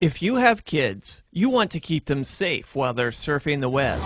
If you have kids, you want to keep them safe while they're surfing the web.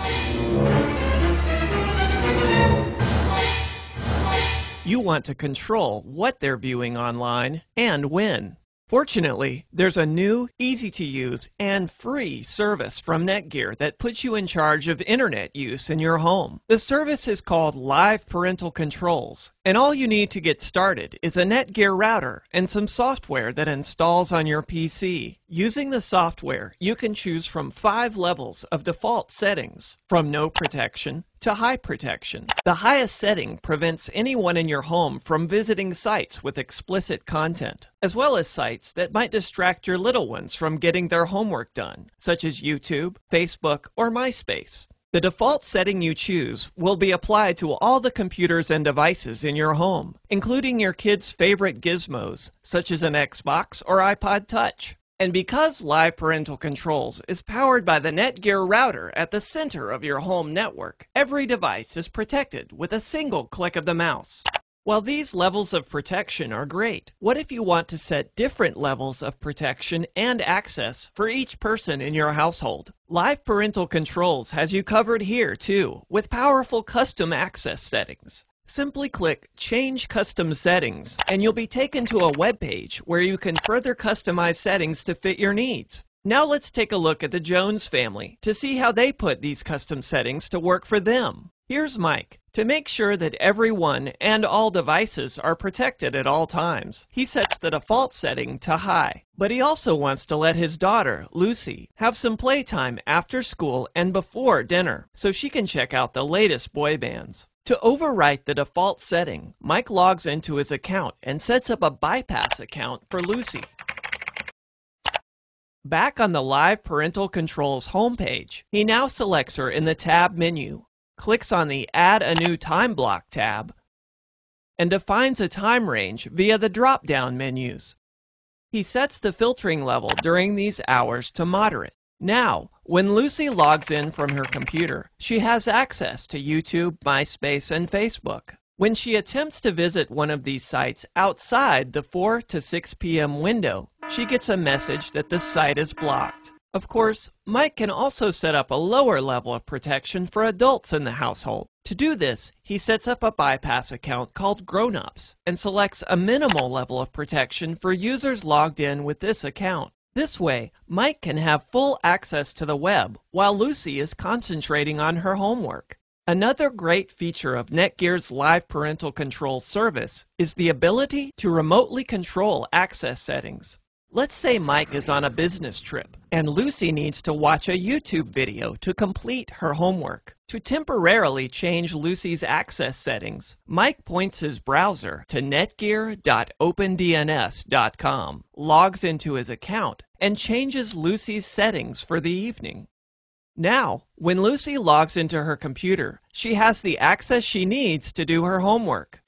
You want to control what they're viewing online and when. Fortunately, there's a new, easy to use, and free service from Netgear that puts you in charge of internet use in your home. The service is called Live Parental Controls, and all you need to get started is a Netgear router and some software that installs on your PC. Using the software, you can choose from five levels of default settings, from no protection to high protection. The highest setting prevents anyone in your home from visiting sites with explicit content, as well as sites that might distract your little ones from getting their homework done, such as YouTube, Facebook, or MySpace. The default setting you choose will be applied to all the computers and devices in your home, including your kids' favorite gizmos, such as an Xbox or iPod Touch. And because Live Parental Controls is powered by the Netgear router at the center of your home network, every device is protected with a single click of the mouse. While these levels of protection are great, what if you want to set different levels of protection and access for each person in your household? Live Parental Controls has you covered here too, with powerful custom access settings. Simply click Change Custom Settings and you'll be taken to a web page where you can further customize settings to fit your needs. Now let's take a look at the Jones family to see how they put these custom settings to work for them. Here's Mike. To make sure that everyone and all devices are protected at all times, he sets the default setting to high. But he also wants to let his daughter, Lucy, have some playtime after school and before dinner, so she can check out the latest boy bands. To overwrite the default setting, Mike logs into his account and sets up a bypass account for Lucy. Back on the Live Parental Controls homepage, he now selects her in the tab menu, clicks on the Add a New Time Block tab, and defines a time range via the drop-down menus. He sets the filtering level during these hours to moderate. Now, when Lucy logs in from her computer, she has access to YouTube, MySpace, and Facebook. When she attempts to visit one of these sites outside the 4 to 6 p.m. window, she gets a message that the site is blocked. Of course, Mike can also set up a lower level of protection for adults in the household. To do this, he sets up a bypass account called Grownups and selects a minimal level of protection for users logged in with this account. This way, Mike can have full access to the web while Lucy is concentrating on her homework. Another great feature of Netgear's Live Parental Control service is the ability to remotely control access settings. Let's say Mike is on a business trip and Lucy needs to watch a YouTube video to complete her homework. To temporarily change Lucy's access settings, Mike points his browser to netgear.opendns.com, logs into his account, and changes Lucy's settings for the evening. Now, when Lucy logs into her computer, she has the access she needs to do her homework.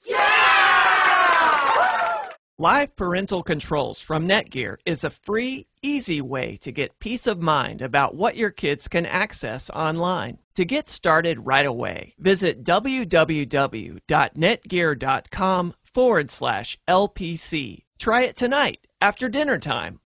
Live Parental Controls from Netgear is a free, easy way to get peace of mind about what your kids can access online. To get started right away, visit www.netgear.com forward slash LPC. Try it tonight after dinner time.